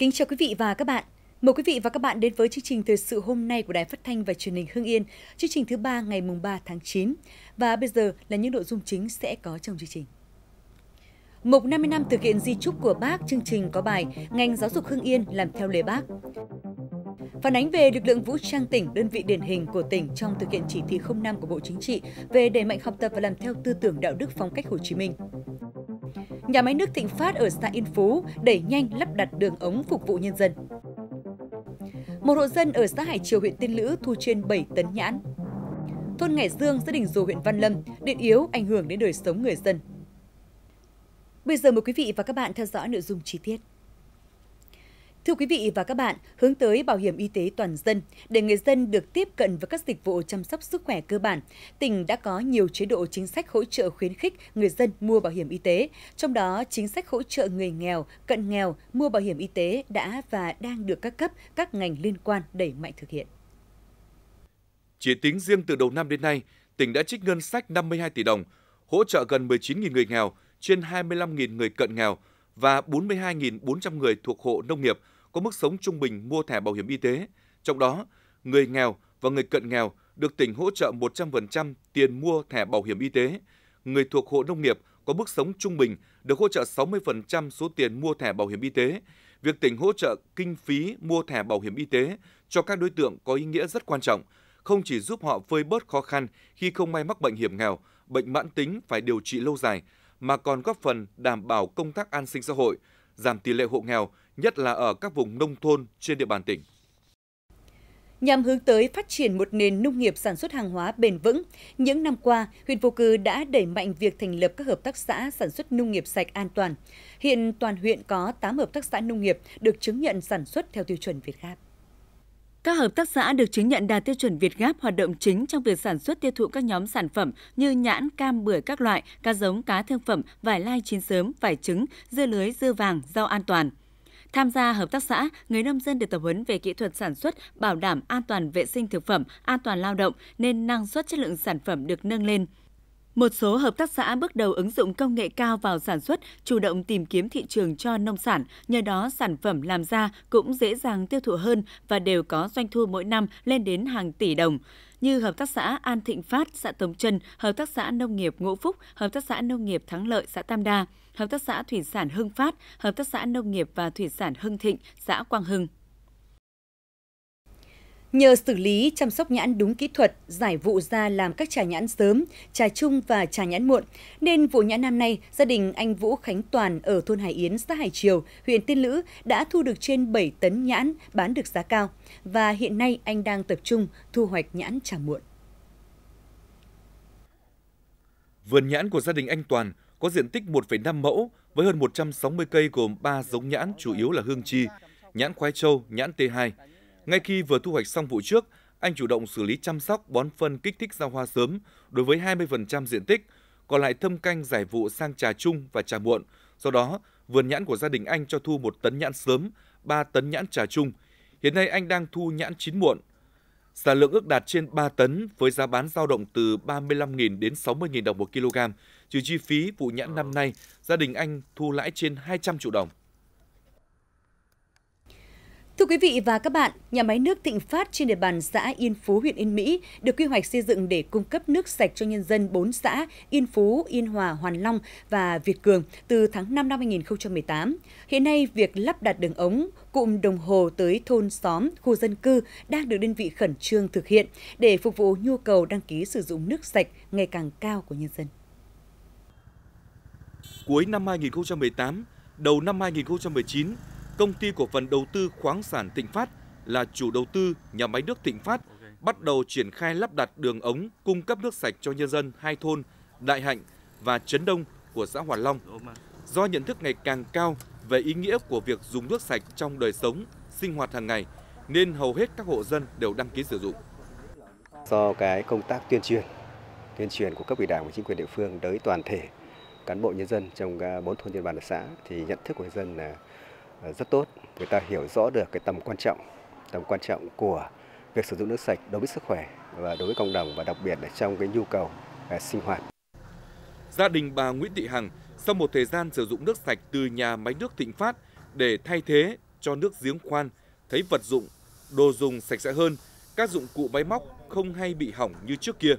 Kính chào quý vị và các bạn. Mời quý vị và các bạn đến với chương trình thời sự hôm nay của Đài Phát thanh và Truyền hình Hưng Yên, chương trình thứ ba ngày mùng 3 tháng 9. Và bây giờ là những nội dung chính sẽ có trong chương trình. Mục 50 năm thực hiện di trúc của bác, chương trình có bài Ngành giáo dục Hưng Yên làm theo lời bác. Phản ánh về lực lượng vũ trang tỉnh, đơn vị điển hình của tỉnh trong thực hiện chỉ thị 05 của Bộ Chính trị về đẩy mạnh học tập và làm theo tư tưởng đạo đức phong cách Hồ Chí Minh nhà máy nước Thịnh Phát ở xã Yên Phú đẩy nhanh lắp đặt đường ống phục vụ nhân dân. Một hộ dân ở xã Hải Triều huyện Tiên Lữ thu trên 7 tấn nhãn. Thôn Ngải Dương, xã Đình Dù, huyện Văn Lâm, điện yếu ảnh hưởng đến đời sống người dân. Bây giờ mời quý vị và các bạn theo dõi nội dung chi tiết. Thưa quý vị và các bạn, hướng tới bảo hiểm y tế toàn dân để người dân được tiếp cận với các dịch vụ chăm sóc sức khỏe cơ bản, tỉnh đã có nhiều chế độ chính sách hỗ trợ khuyến khích người dân mua bảo hiểm y tế, trong đó chính sách hỗ trợ người nghèo, cận nghèo mua bảo hiểm y tế đã và đang được các cấp, các ngành liên quan đẩy mạnh thực hiện. Chỉ tính riêng từ đầu năm đến nay, tỉnh đã trích ngân sách 52 tỷ đồng, hỗ trợ gần 19.000 người nghèo, trên 25.000 người cận nghèo và 42.400 người thuộc hộ nông nghiệp có mức sống trung bình mua thẻ bảo hiểm y tế. Trong đó, người nghèo và người cận nghèo được tỉnh hỗ trợ 100% tiền mua thẻ bảo hiểm y tế. Người thuộc hộ nông nghiệp có mức sống trung bình được hỗ trợ 60% số tiền mua thẻ bảo hiểm y tế. Việc tỉnh hỗ trợ kinh phí mua thẻ bảo hiểm y tế cho các đối tượng có ý nghĩa rất quan trọng, không chỉ giúp họ vơi bớt khó khăn khi không may mắc bệnh hiểm nghèo, bệnh mãn tính phải điều trị lâu dài, mà còn góp phần đảm bảo công tác an sinh xã hội, giảm tỷ lệ hộ nghèo, nhất là ở các vùng nông thôn trên địa bàn tỉnh. Nhằm hướng tới phát triển một nền nông nghiệp sản xuất hàng hóa bền vững, những năm qua, huyện Phù Cư đã đẩy mạnh việc thành lập các hợp tác xã sản xuất nông nghiệp sạch an toàn. Hiện toàn huyện có 8 hợp tác xã nông nghiệp được chứng nhận sản xuất theo tiêu chuẩn Việt Gáp. Các hợp tác xã được chứng nhận đạt tiêu chuẩn Việt Gáp hoạt động chính trong việc sản xuất tiêu thụ các nhóm sản phẩm như nhãn, cam, bưởi các loại, cá giống, cá thương phẩm, vải lai chín sớm, vải trứng, dưa lưới, dưa vàng, rau an toàn. Tham gia hợp tác xã, người nông dân được tập huấn về kỹ thuật sản xuất, bảo đảm an toàn vệ sinh thực phẩm, an toàn lao động nên năng suất chất lượng sản phẩm được nâng lên. Một số hợp tác xã bước đầu ứng dụng công nghệ cao vào sản xuất, chủ động tìm kiếm thị trường cho nông sản, nhờ đó sản phẩm làm ra cũng dễ dàng tiêu thụ hơn và đều có doanh thu mỗi năm lên đến hàng tỷ đồng như hợp tác xã An Thịnh Phát, xã Tống Trân, hợp tác xã Nông nghiệp Ngũ Phúc, hợp tác xã Nông nghiệp Thắng Lợi, xã Tam Đa, hợp tác xã Thủy sản Hưng Phát, hợp tác xã Nông nghiệp và Thủy sản Hưng Thịnh, xã Quang Hưng. Nhờ xử lý, chăm sóc nhãn đúng kỹ thuật, giải vụ ra làm các trà nhãn sớm, trà chung và trà nhãn muộn, nên vụ nhãn năm nay, gia đình anh Vũ Khánh Toàn ở thôn Hải Yến, xã Hải Triều, huyện Tiên Lữ đã thu được trên 7 tấn nhãn bán được giá cao và hiện nay anh đang tập trung thu hoạch nhãn trà muộn. Vườn nhãn của gia đình anh Toàn có diện tích 1,5 mẫu với hơn 160 cây gồm 3 giống nhãn chủ yếu là hương chi, nhãn khoai châu, nhãn T2, ngay khi vừa thu hoạch xong vụ trước, anh chủ động xử lý chăm sóc bón phân kích thích ra hoa sớm đối với 20% diện tích, còn lại thâm canh giải vụ sang trà chung và trà muộn. Do đó, vườn nhãn của gia đình anh cho thu 1 tấn nhãn sớm, 3 tấn nhãn trà chung. Hiện nay anh đang thu nhãn chín muộn. Sản lượng ước đạt trên 3 tấn với giá bán dao động từ 35.000 đến 60.000 đồng một kg. Trừ chi phí vụ nhãn năm nay, gia đình anh thu lãi trên 200 triệu đồng. Thưa quý vị và các bạn, nhà máy nước Thịnh Phát trên địa bàn xã Yên Phú, huyện Yên Mỹ được quy hoạch xây dựng để cung cấp nước sạch cho nhân dân 4 xã Yên Phú, Yên Hòa, Hoàn Long và Việt Cường từ tháng 5 năm 2018. Hiện nay, việc lắp đặt đường ống, cụm đồng hồ tới thôn xóm, khu dân cư đang được đơn vị khẩn trương thực hiện để phục vụ nhu cầu đăng ký sử dụng nước sạch ngày càng cao của nhân dân. Cuối năm 2018, đầu năm 2019, công ty cổ phần đầu tư khoáng sản Thịnh Phát là chủ đầu tư nhà máy nước Thịnh Phát bắt đầu triển khai lắp đặt đường ống cung cấp nước sạch cho nhân dân hai thôn Đại Hạnh và Trấn Đông của xã Hòa Long. Do nhận thức ngày càng cao về ý nghĩa của việc dùng nước sạch trong đời sống, sinh hoạt hàng ngày, nên hầu hết các hộ dân đều đăng ký sử dụng. Do cái công tác tuyên truyền, tuyên truyền của cấp ủy đảng và chính quyền địa phương tới toàn thể cán bộ nhân dân trong à, bốn thôn địa bàn xã thì nhận thức của người dân là Ờ, rất tốt. Người ta hiểu rõ được cái tầm quan trọng, tầm quan trọng của việc sử dụng nước sạch đối với sức khỏe và đối với cộng đồng và đặc biệt là trong cái nhu cầu ờ, sinh hoạt. Gia đình bà Nguyễn Thị Hằng sau một thời gian sử dụng nước sạch từ nhà máy nước Thịnh Phát để thay thế cho nước giếng khoan, thấy vật dụng, đồ dùng sạch sẽ hơn, các dụng cụ máy móc không hay bị hỏng như trước kia.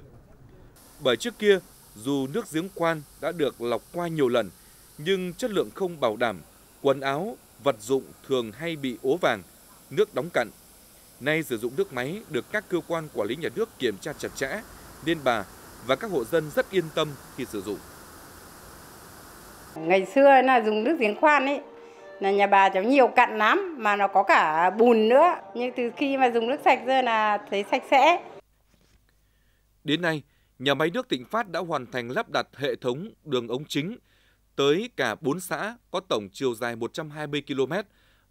Bởi trước kia, dù nước giếng khoan đã được lọc qua nhiều lần, nhưng chất lượng không bảo đảm, quần áo, vật dụng thường hay bị ố vàng, nước đóng cặn. Nay sử dụng nước máy được các cơ quan quản lý nhà nước kiểm tra chặt chẽ, nên bà và các hộ dân rất yên tâm khi sử dụng. Ngày xưa là dùng nước giếng khoan ấy, là nhà bà cháu nhiều cặn lắm mà nó có cả bùn nữa. Nhưng từ khi mà dùng nước sạch ra là thấy sạch sẽ. Đến nay, nhà máy nước Tịnh Phát đã hoàn thành lắp đặt hệ thống đường ống chính tới cả 4 xã có tổng chiều dài 120 km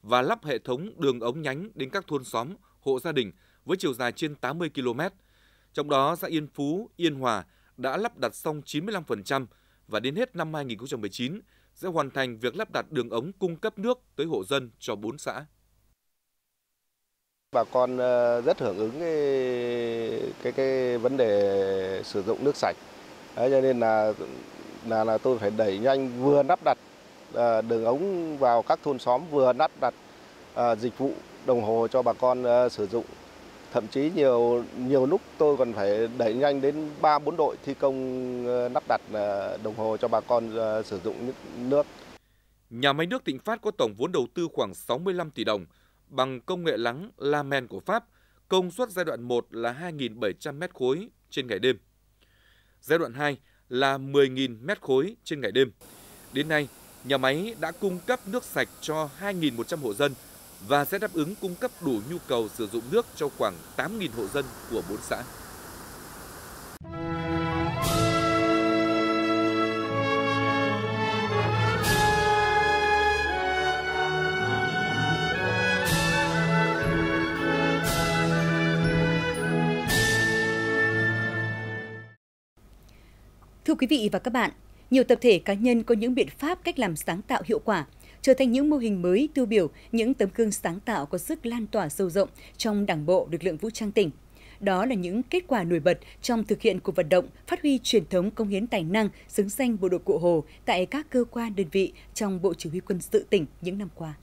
và lắp hệ thống đường ống nhánh đến các thôn xóm, hộ gia đình với chiều dài trên 80 km. Trong đó, xã Yên Phú, Yên Hòa đã lắp đặt xong 95% và đến hết năm 2019 sẽ hoàn thành việc lắp đặt đường ống cung cấp nước tới hộ dân cho 4 xã. Bà con ờ, rất hưởng ứng cái cái, cái vấn đề sử dụng nước sạch. Đấy, cho nên là là là tôi phải đẩy nhanh vừa lắp đặt à, đường ống vào các thôn xóm vừa lắp đặt à, dịch vụ đồng hồ cho bà con à, sử dụng thậm chí nhiều nhiều lúc tôi còn phải đẩy nhanh đến 3 4 đội thi công lắp à, đặt à, đồng hồ cho bà con à, sử dụng nước. Nhà máy nước Thịnh Phát có tổng vốn đầu tư khoảng 65 tỷ đồng bằng công nghệ lắng Lamen của Pháp, công suất giai đoạn 1 là 2.700 m khối trên ngày đêm. Giai đoạn 2 là 10.000 mét khối trên ngày đêm. Đến nay, nhà máy đã cung cấp nước sạch cho 2.100 hộ dân và sẽ đáp ứng cung cấp đủ nhu cầu sử dụng nước cho khoảng 8.000 hộ dân của bốn xã. quý vị và các bạn, nhiều tập thể cá nhân có những biện pháp cách làm sáng tạo hiệu quả, trở thành những mô hình mới tiêu biểu, những tấm gương sáng tạo có sức lan tỏa sâu rộng trong Đảng bộ, lực lượng vũ trang tỉnh. Đó là những kết quả nổi bật trong thực hiện cuộc vận động phát huy truyền thống công hiến tài năng xứng danh bộ đội cụ Hồ tại các cơ quan đơn vị trong Bộ Chỉ huy quân sự tỉnh những năm qua.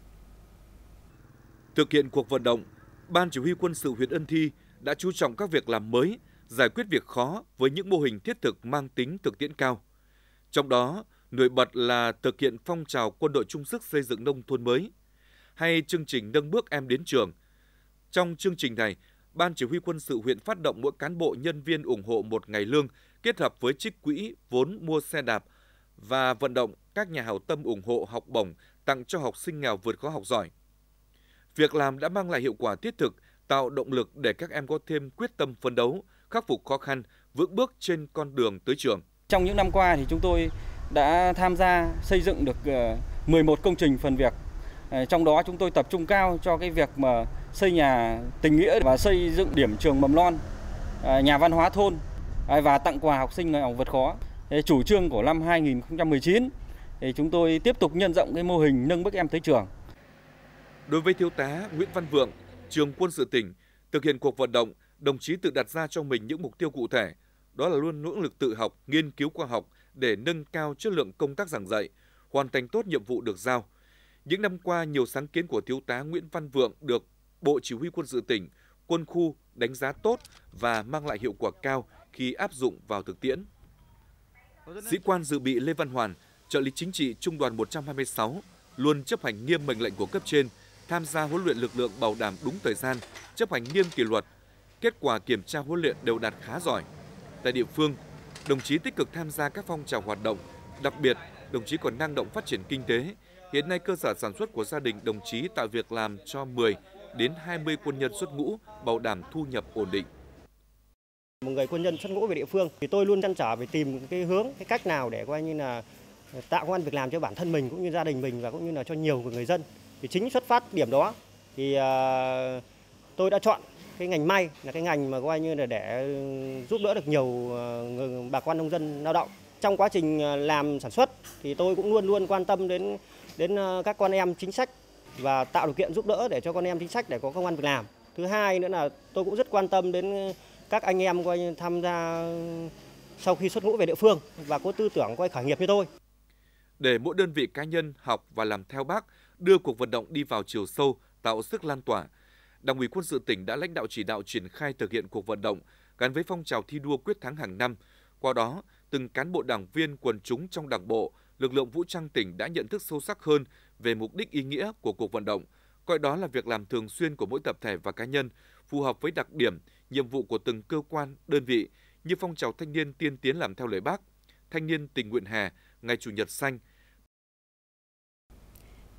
Thực hiện cuộc vận động, Ban Chỉ huy quân sự huyện Ân Thi đã chú trọng các việc làm mới, giải quyết việc khó với những mô hình thiết thực mang tính thực tiễn cao. Trong đó, nổi bật là thực hiện phong trào quân đội trung sức xây dựng nông thôn mới hay chương trình nâng bước em đến trường. Trong chương trình này, Ban Chỉ huy quân sự huyện phát động mỗi cán bộ nhân viên ủng hộ một ngày lương kết hợp với trích quỹ vốn mua xe đạp và vận động các nhà hảo tâm ủng hộ học bổng tặng cho học sinh nghèo vượt khó học giỏi. Việc làm đã mang lại hiệu quả thiết thực, tạo động lực để các em có thêm quyết tâm phấn đấu, khắc phục khó khăn, vững bước trên con đường tới trường. Trong những năm qua thì chúng tôi đã tham gia xây dựng được 11 ờ, công trình phần việc. Ờ, trong đó chúng tôi tập trung cao cho cái việc mà xây nhà tình nghĩa và xây dựng điểm trường mầm non, ờ, nhà văn hóa thôn và tặng quà học sinh người học vượt khó. Chủ trương của năm 2019 thì chúng tôi tiếp tục nhân rộng cái mô hình nâng bước em tới trường. Đối với thiếu tá Nguyễn Văn Vượng, trường quân sự tỉnh thực hiện cuộc vận động đồng chí tự đặt ra cho mình những mục tiêu cụ thể, đó là luôn nỗ lực tự học, nghiên cứu khoa học để nâng cao chất lượng công tác giảng dạy, hoàn thành tốt nhiệm vụ được giao. Những năm qua, nhiều sáng kiến của thiếu tá Nguyễn Văn Vượng được Bộ Chỉ huy quân sự tỉnh, quân khu đánh giá tốt và mang lại hiệu quả cao khi áp dụng vào thực tiễn. Sĩ quan dự bị Lê Văn Hoàn, trợ lý chính trị Trung đoàn 126, luôn chấp hành nghiêm mệnh lệnh của cấp trên, tham gia huấn luyện lực lượng bảo đảm đúng thời gian, chấp hành nghiêm kỷ luật, Kết quả kiểm tra huấn luyện đều đạt khá giỏi. Tại địa phương, đồng chí tích cực tham gia các phong trào hoạt động, đặc biệt đồng chí còn năng động phát triển kinh tế. Hiện nay cơ sở sản xuất của gia đình đồng chí tạo việc làm cho 10 đến 20 quân nhân xuất ngũ, bảo đảm thu nhập ổn định. Một người quân nhân xuất ngũ về địa phương thì tôi luôn chăn trở về tìm cái hướng, cái cách nào để coi như là tạo công an việc làm cho bản thân mình cũng như gia đình mình và cũng như là cho nhiều người dân. Thì chính xuất phát điểm đó thì à, tôi đã chọn cái ngành may là cái ngành mà coi như là để giúp đỡ được nhiều ờ, người, bà con nông dân lao động. Trong quá trình ờ, làm sản xuất thì tôi cũng luôn luôn quan tâm đến đến ờ, các con em chính sách và tạo điều kiện giúp đỡ để cho con em chính sách để có công an việc làm. Thứ hai nữa là tôi cũng rất quan tâm đến các anh em coi như tham gia sau khi xuất ngũ về địa phương và có tư tưởng coi khởi nghiệp như tôi. Để mỗi đơn vị cá nhân học và làm theo bác, đưa cuộc vận động đi vào chiều sâu, tạo sức lan tỏa, Đảng ủy quân sự tỉnh đã lãnh đạo chỉ đạo triển khai thực hiện cuộc vận động gắn với phong trào thi đua quyết thắng hàng năm. Qua đó, từng cán bộ đảng viên quần chúng trong đảng bộ, lực lượng vũ trang tỉnh đã nhận thức sâu sắc hơn về mục đích ý nghĩa của cuộc vận động, coi đó là việc làm thường xuyên của mỗi tập thể và cá nhân, phù hợp với đặc điểm, nhiệm vụ của từng cơ quan, đơn vị như phong trào thanh niên tiên tiến làm theo lời bác, thanh niên tình nguyện hè, ngày chủ nhật xanh –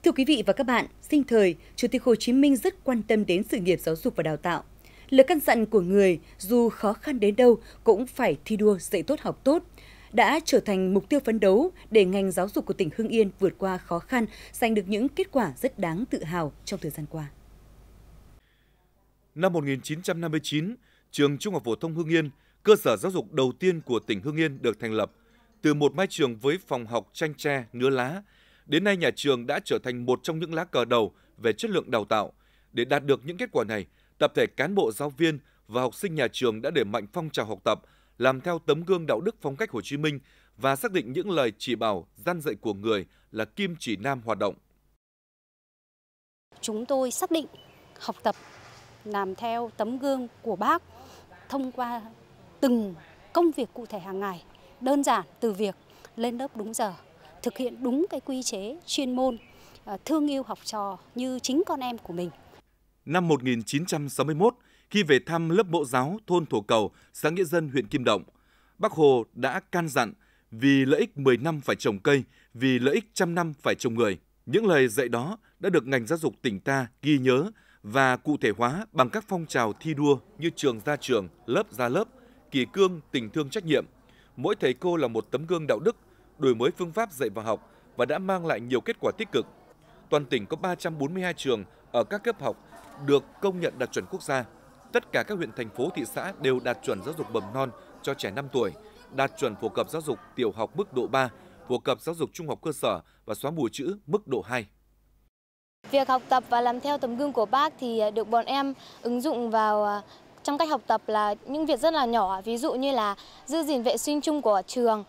Thưa quý vị và các bạn, sinh thời, Chủ tịch Hồ Chí Minh rất quan tâm đến sự nghiệp giáo dục và đào tạo. Lời căn dặn của người, dù khó khăn đến đâu, cũng phải thi đua dạy tốt học tốt, đã trở thành mục tiêu phấn đấu để ngành giáo dục của tỉnh Hưng Yên vượt qua khó khăn, giành được những kết quả rất đáng tự hào trong thời gian qua. Năm 1959, trường Trung học phổ thông Hưng Yên, cơ sở giáo dục đầu tiên của tỉnh Hưng Yên được thành lập từ một mái trường với phòng học tranh tre, nứa lá Đến nay nhà trường đã trở thành một trong những lá cờ đầu về chất lượng đào tạo. Để đạt được những kết quả này, tập thể cán bộ giáo viên và học sinh nhà trường đã đẩy mạnh phong trào học tập, làm theo tấm gương đạo đức phong cách Hồ Chí Minh và xác định những lời chỉ bảo, gian dạy của người là kim chỉ nam hoạt động. Chúng tôi xác định học tập làm theo tấm gương của bác thông qua từng công việc cụ thể hàng ngày, đơn giản từ việc lên lớp đúng giờ, thực hiện đúng cái quy chế chuyên môn, à, thương yêu học trò như chính con em của mình. Năm 1961, khi về thăm lớp bộ giáo thôn Thổ Cầu, xã Nghĩa Dân, huyện Kim Động, Bác Hồ đã can dặn vì lợi ích 10 năm phải trồng cây, vì lợi ích trăm năm phải trồng người. Những lời dạy đó đã được ngành giáo dục tỉnh ta ghi nhớ và cụ thể hóa bằng các phong trào thi đua như trường ra trường, lớp ra lớp, kỳ cương, tình thương trách nhiệm. Mỗi thầy cô là một tấm gương đạo đức đổi mới phương pháp dạy và học và đã mang lại nhiều kết quả tích cực. Toàn tỉnh có 342 trường ở các cấp học được công nhận đạt chuẩn quốc gia. Tất cả các huyện, thành phố, thị xã đều đạt chuẩn giáo dục mầm non cho trẻ 5 tuổi, đạt chuẩn phổ cập giáo dục tiểu học mức độ 3, phổ cập giáo dục trung học cơ sở và xóa mù chữ mức độ 2. Việc học tập và làm theo tấm gương của bác thì được bọn em ứng dụng vào à, trong cách học tập là những việc rất là nhỏ ví dụ như là giữ gìn vệ sinh chung của trường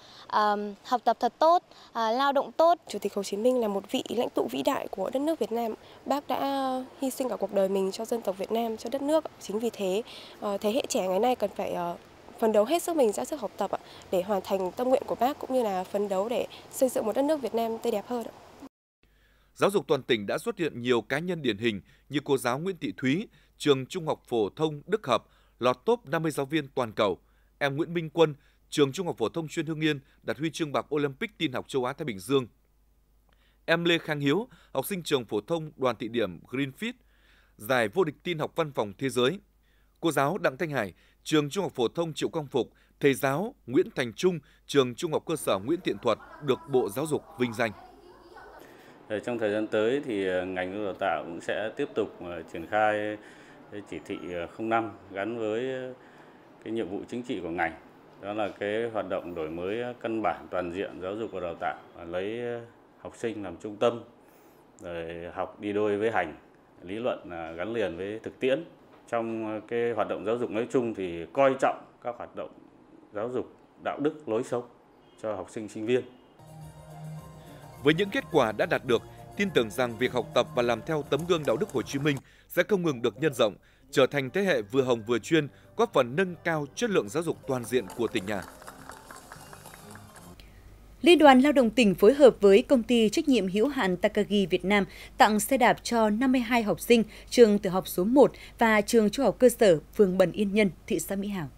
học tập thật tốt à, lao động tốt chủ tịch hồ chí minh là một vị lãnh tụ vĩ đại của đất nước việt nam bác đã hy sinh cả cuộc đời mình cho dân tộc việt nam cho đất nước chính vì thế ờ, thế hệ trẻ ngày nay cần phải ờ, phấn đấu hết sức mình ra sức học tập để hoàn thành tâm nguyện của bác cũng như là phấn đấu để xây dựng một đất nước Việt Nam tươi đẹp hơn. Giáo dục toàn tỉnh đã xuất hiện nhiều cá nhân điển hình như cô giáo Nguyễn Thị Thúy, trường Trung học phổ thông Đức Hợp lọt top 50 giáo viên toàn cầu. Em Nguyễn Minh Quân, trường Trung học phổ thông chuyên hương Yên đạt huy chương bạc Olympic tin học châu Á Thái Bình Dương. Em Lê Khang Hiếu, học sinh trường phổ thông đoàn thị điểm Greenfield, giải vô địch tin học văn phòng thế giới. Cô giáo Đặng Thanh Hải, trường Trung học phổ thông Triệu Quang Phục, thầy giáo Nguyễn Thành Trung, trường Trung học cơ sở Nguyễn Thiện Thuật được Bộ Giáo dục vinh danh. Trong thời gian tới thì ờ, ngành đào tạo cũng sẽ tiếp tục ờ, triển khai chỉ thị 05 ờ, gắn với ờ, cái nhiệm vụ chính trị của ngành đó là cái hoạt động đổi mới ờ, căn bản toàn diện giáo dục và đào tạo lấy học sinh làm trung tâm rồi học đi đôi với hành lý luận gắn liền với thực tiễn trong cái hoạt động giáo dục nói chung thì coi trọng các hoạt động giáo dục đạo đức lối sống cho học sinh sinh viên với những kết quả đã đạt được tin tưởng rằng việc học tập và làm theo tấm gương đạo đức Hồ Chí Minh sẽ không ngừng được nhân rộng, trở thành thế hệ vừa hồng vừa chuyên, góp phần nâng cao chất lượng giáo dục toàn diện của tỉnh nhà. Liên đoàn Lao động tỉnh phối hợp với công ty trách nhiệm hữu hạn Takagi Việt Nam tặng xe đạp cho 52 học sinh trường tiểu học số 1 và trường trung học cơ sở phường Bần Yên Nhân, thị xã Mỹ hảo.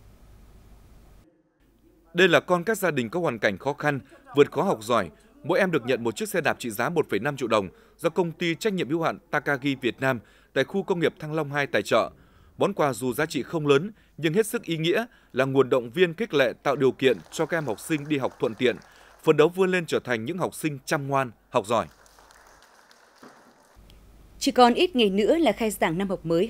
Đây là con các gia đình có hoàn cảnh khó khăn, vượt khó học giỏi. Mỗi em được nhận một chiếc xe đạp trị giá 1,5 triệu đồng do công ty trách nhiệm hữu hạn Takagi Việt Nam tại khu công nghiệp Thăng Long 2 tài trợ. Món quà dù giá trị không lớn nhưng hết sức ý nghĩa là nguồn động viên khích lệ tạo điều kiện cho các em học sinh đi học thuận tiện, phấn đấu vươn lên trở thành những học sinh chăm ngoan, học giỏi. Chỉ còn ít ngày nữa là khai giảng năm học mới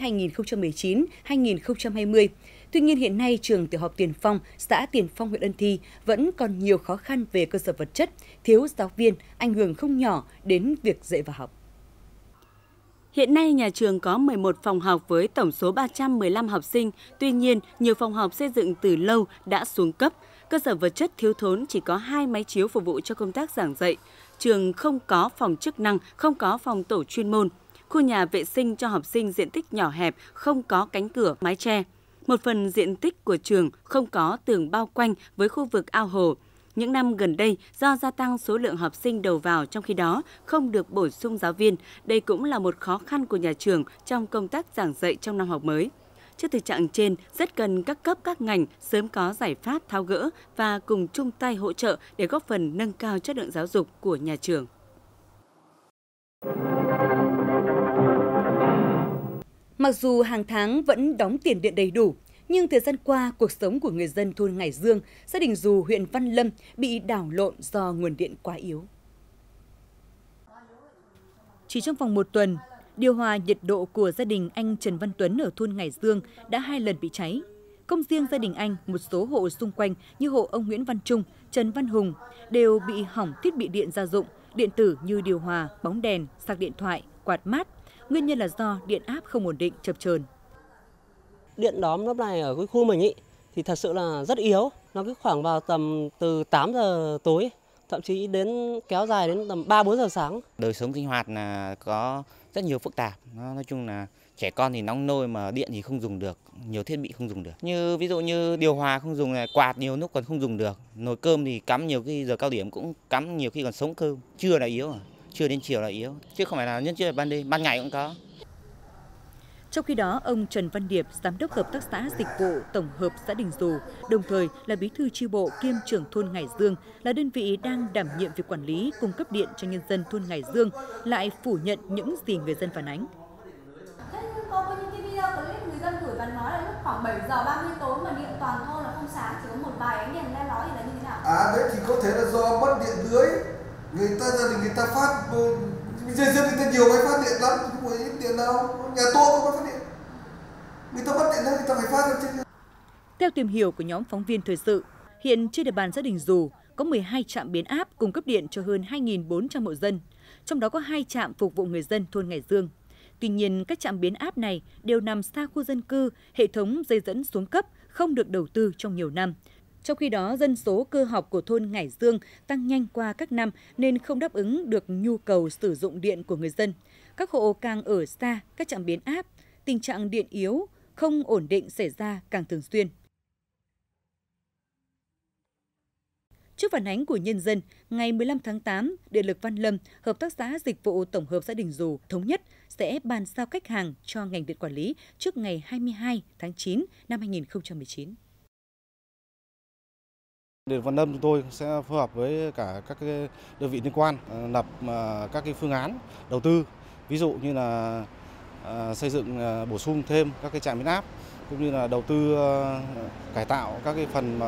2019-2020. Tuy nhiên hiện nay trường tiểu học Tiền Phong, xã Tiền Phong huyện Ân Thi vẫn còn nhiều khó khăn về cơ sở vật chất, thiếu giáo viên, ảnh hưởng không nhỏ đến việc dạy và học. Hiện nay, nhà trường có 11 phòng học với tổng số 315 học sinh. Tuy nhiên, nhiều phòng học xây dựng từ lâu đã xuống cấp. Cơ sở vật chất thiếu thốn chỉ có hai máy chiếu phục vụ cho công tác giảng dạy. Trường không có phòng chức năng, không có phòng tổ chuyên môn. Khu nhà vệ sinh cho học sinh diện tích nhỏ hẹp, không có cánh cửa, mái che. Một phần diện tích của trường không có tường bao quanh với khu vực ao hồ. Những năm gần đây, do gia tăng số lượng học sinh đầu vào trong khi đó không được bổ sung giáo viên, đây cũng là một khó khăn của nhà trường trong công tác giảng dạy trong năm học mới. Trước thực trạng trên, rất cần các cấp các ngành sớm có giải pháp tháo gỡ và cùng chung tay hỗ trợ để góp phần nâng cao chất lượng giáo dục của nhà trường. Mặc dù hàng tháng vẫn đóng tiền điện đầy đủ, nhưng thời gian qua, cuộc sống của người dân thôn Ngải Dương, gia Đình Dù, huyện Văn Lâm bị đảo lộn do nguồn điện quá yếu. Chỉ trong vòng một tuần, điều hòa nhiệt độ của gia đình anh Trần Văn Tuấn ở thôn Ngải Dương đã hai lần bị cháy. Công riêng gia đình anh, một số hộ xung quanh như hộ ông Nguyễn Văn Trung, Trần Văn Hùng đều bị hỏng thiết bị điện gia dụng, điện tử như điều hòa, bóng đèn, sạc điện thoại, quạt mát. Nguyên nhân là do điện áp không ổn định, chập chờn điện đóm lúc này ở cái khu mình ý, thì thật sự là rất yếu. Nó cứ khoảng vào tầm từ 8 giờ tối, thậm chí đến kéo dài đến tầm 3 4 giờ sáng. Đời sống sinh hoạt là có rất nhiều phức tạp. Nó nói chung là trẻ con thì nóng nôi mà điện thì không dùng được, nhiều thiết bị không dùng được. Như ví dụ như điều hòa không dùng này, quạt nhiều lúc còn không dùng được. Nồi cơm thì cắm nhiều khi giờ cao điểm cũng cắm nhiều khi còn sống cơm. Trưa là yếu à, trưa đến chiều là yếu. Chứ không phải là nhân trưa ban đêm, ban ngày cũng có. Trong khi đó, ông Trần Văn Điệp, giám đốc hợp tác xã dịch vụ tổng hợp xã Đình Dù, đồng thời là bí thư chi bộ kiêm trưởng thôn Ngải Dương, là đơn vị đang đảm nhiệm việc quản lý cung cấp điện cho nhân dân thôn Ngải Dương, lại phủ nhận những gì người dân phản ánh. Có những video clip người dân gửi và nói là lúc khoảng 7 giờ 30 tối mà điện toàn thôn là không sáng, chỉ có một vài ánh đèn le lói thì là như thế nào? À đấy thì có thể là do mất điện lưới, người ta gia đình người ta phát Bây giờ dân người ta nhiều máy phát điện lắm, không có ít điện đâu. Nhà tôi không có phát điện. Người ta phát điện đâu, người ta phải phát điện trên. Theo tìm hiểu của nhóm phóng viên thời sự, hiện trên địa bàn gia đình Dù có 12 trạm biến áp cung cấp điện cho hơn 2.400 hộ dân, trong đó có 2 trạm phục vụ người dân thôn Ngải Dương. Tuy nhiên, các trạm biến áp này đều nằm xa khu dân cư, hệ thống dây dẫn xuống cấp, không được đầu tư trong nhiều năm, trong khi đó, dân số cơ học của thôn Ngải Dương tăng nhanh qua các năm nên không đáp ứng được nhu cầu sử dụng điện của người dân. Các hộ càng ở xa các trạm biến áp, tình trạng điện yếu, không ổn định xảy ra càng thường xuyên. Trước phản ánh của nhân dân, ngày 15 tháng 8, Điện lực Văn Lâm, Hợp tác xã Dịch vụ Tổng hợp gia Đình Dù thống nhất sẽ bàn giao khách hàng cho ngành điện quản lý trước ngày 22 tháng 9 năm 2019. Điện Văn Lâm chúng tôi sẽ phối hợp với cả các đơn vị liên quan ờ, lập ờ, các cái phương án đầu tư, ví dụ như là ờ, xây dựng bổ sung thêm các cái trạm biến áp cũng như là đầu tư cải tạo các cái phần mà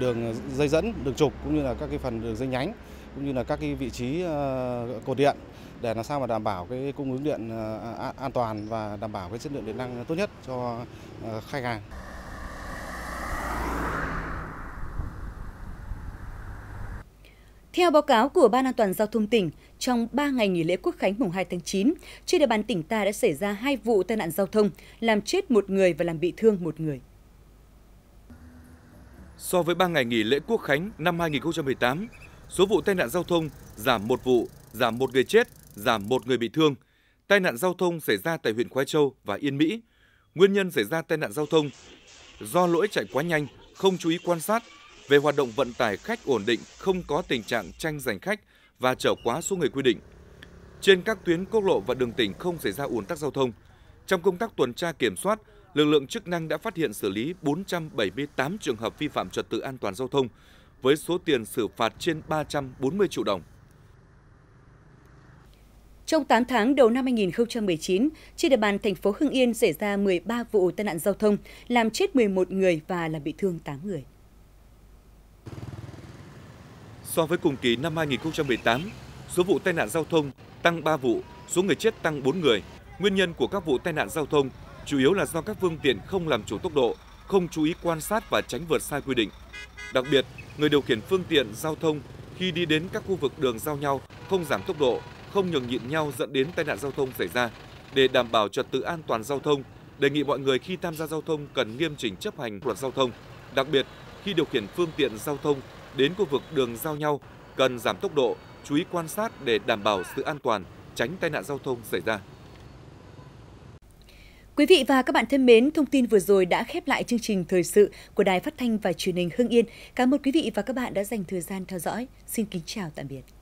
đường dây dẫn, đường trục cũng như là các cái phần đường dây nhánh cũng như là các cái vị trí cột điện để làm sao mà đảm bảo cái cung ứng điện an toàn và đảm bảo cái chất lượng điện năng tốt nhất cho khách hàng. Theo báo cáo của Ban An toàn Giao thông tỉnh, trong 3 ngày nghỉ lễ Quốc khánh mùng 2 tháng 9, trên địa bàn tỉnh ta đã xảy ra hai vụ tai nạn giao thông, làm chết một người và làm bị thương một người. So với 3 ngày nghỉ lễ Quốc khánh năm 2018, số vụ tai nạn giao thông giảm một vụ, giảm một người chết, giảm một người bị thương. Tai nạn giao thông xảy ra tại huyện Khoái Châu và Yên Mỹ. Nguyên nhân xảy ra tai nạn giao thông do lỗi chạy quá nhanh, không chú ý quan sát, về hoạt động vận tải khách ổn định, không có tình trạng tranh giành khách và chở quá số người quy định. Trên các tuyến quốc lộ và đường tỉnh không xảy ra ùn tắc giao thông. Trong công tác tuần tra kiểm soát, lực lượng chức năng đã phát hiện xử lý 478 trường hợp vi phạm trật tự an toàn giao thông với số tiền xử phạt trên 340 triệu đồng. Trong 8 tháng đầu năm 2019, trên địa bàn thành phố Hưng Yên xảy ra 13 vụ tai nạn giao thông, làm chết 11 người và làm bị thương 8 người. So với cùng kỳ năm 2018, số vụ tai nạn giao thông tăng 3 vụ, số người chết tăng 4 người. Nguyên nhân của các vụ tai nạn giao thông chủ yếu là do các phương tiện không làm chủ tốc độ, không chú ý quan sát và tránh vượt sai quy định. Đặc biệt, người điều khiển phương tiện giao thông khi đi đến các khu vực đường giao nhau không giảm tốc độ, không nhường nhịn nhau dẫn đến tai nạn giao thông xảy ra. Để đảm bảo trật tự an toàn giao thông, đề nghị mọi người khi tham gia giao thông cần nghiêm chỉnh chấp hành luật giao thông, đặc biệt khi điều khiển phương tiện giao thông đến khu vực đường giao nhau cần giảm tốc độ, chú ý quan sát để đảm bảo sự an toàn, tránh tai nạn giao thông xảy ra. Quý vị và các bạn thân mến, thông tin vừa rồi đã khép lại chương trình thời sự của Đài Phát thanh và Truyền hình Hưng Yên. Cảm ơn quý vị và các bạn đã dành thời gian theo dõi. Xin kính chào tạm biệt.